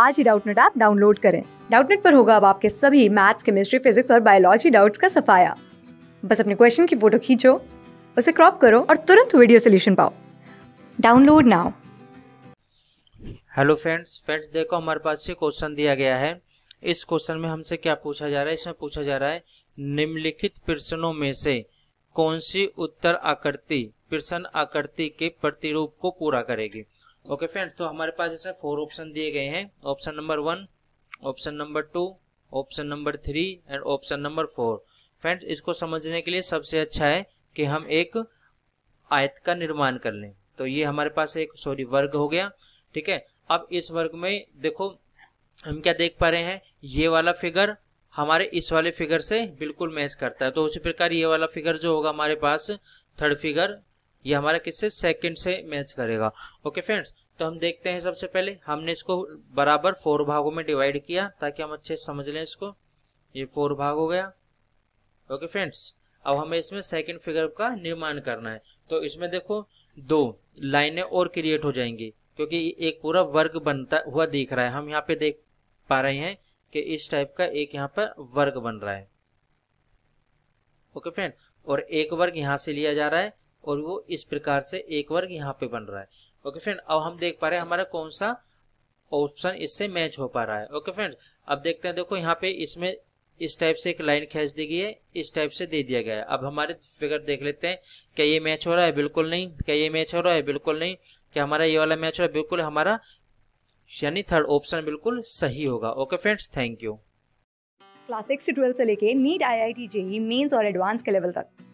आज ही Doubtnut app download करें डाउटनेट पर होगा अब आपके सभी मैथ्स केमिस्ट्री फिजिक्स और बायोलॉजी डाउट्स का सफाया बस अपने क्वेश्चन की फोटो खींचो उसे क्रॉप करो और तुरंत वीडियो सोल्यूशन पाओ download now hello friends friends देखो हमारे पास से क्वेश्चन दिया गया है इस क्वेश्चन में हमसे क्या पूछा जा रहा है इसमें पूछा जा रहा है निम्नलिखित प्रश्नों में से कौन सी उत्तर आकृति प्रश्न आकृति के प्रतिरूप को पूरा करेगी ओके फ्रेंड्स तो हमारे पास इसमें फोर ऑप्शन दिए गए हैं option number one option number two option number three and option number four friends इसको समझने के लिए सबसे अच्छा है कि हम एक आयत का निर्माण कर लें तो ये हमारे पास एक सॉरी वर्ग हो गया ठीक है अब इस वर्ग में देखो हम क्या देख पा रहे हैं ये वाला फिगर हमारे इस वाले फिगर से बिल्कुल मैच करता है तो उसी प्रकार ये वाला फिगर जो होगा हमारे पास थर्ड फिगर ये हमारा किससे सेकंड से मैच करेगा ओके फ्रेंड्स तो हम देखते हैं सबसे पहले हमने इसको बराबर फोर भागों में डिवाइड किया ताकि हम अच्छे समझ लें इसको ये फोर भाग हो गया ओके फ्रेंड्स अब हमें इसमें सेकंड फिगर का निर्माण करना है तो इसमें देखो दो लाइनें और क्रिएट हो जाएंगी क्योंकि एक पूरा वर्ग बनता हुआ दिख रहा है हम यहाँ पे देख पा रहे हैं कि इस टाइप का एक यहाँ पर वर्ग बन रहा है ओके फ्रेंड और एक वर्ग यहाँ से लिया जा रहा है और वो इस प्रकार से एक वर्ग यहाँ पे बन रहा है ओके फ्रेंड अब हम देख पा रहे हैं हमारा कौन सा ऑप्शन इससे मैच हो पा रहा है ओके फ्रेंड अब देखते हैं देखो यहाँ पे इसमें इस टाइप से एक लाइन खींच दी गई है इस टाइप से दे दिया गया है अब हमारे फिगर देख लेते हैं क्या ये मैच हो रहा है बिल्कुल नहीं क्या ये मैच हो रहा है बिल्कुल नहीं क्या हमारा ये वाला मैच हो रहा है बिल्कुल हमारा यानी थर्ड ऑप्शन बिल्कुल सही होगा okay friends thank you class six से से लेके NEET I I T JEE mains और एडवांस के लेवल तक